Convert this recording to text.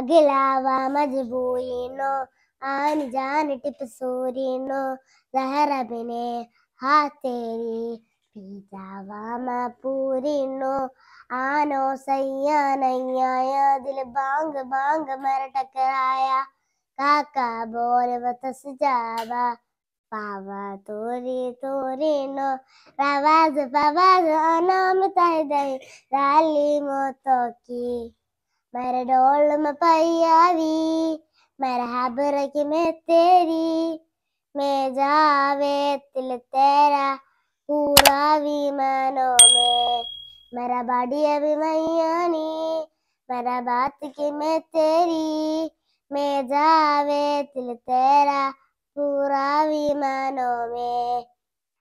अगिलावा मजबूरीनो आन जान टिप सूरीनो जहर बिने हा तेरी पी जावा मैं पूरी नो आनो सैया नैया या दिल बांग बांग मर टकराया काका बोल बतस जावा पावा तोरी तोरी नो रावाज पावाज अनाम ताई दई राली मोतो की मरडोल में पैयावी मरहब रखी मैं तेरी मैं जावे तिल तेरा पूरा भी मानो में मेरा बाड़ी अभी मैया नी मेरा बात की मैं तेरी मैं जावे तिल तेरा पूरा भी मानो में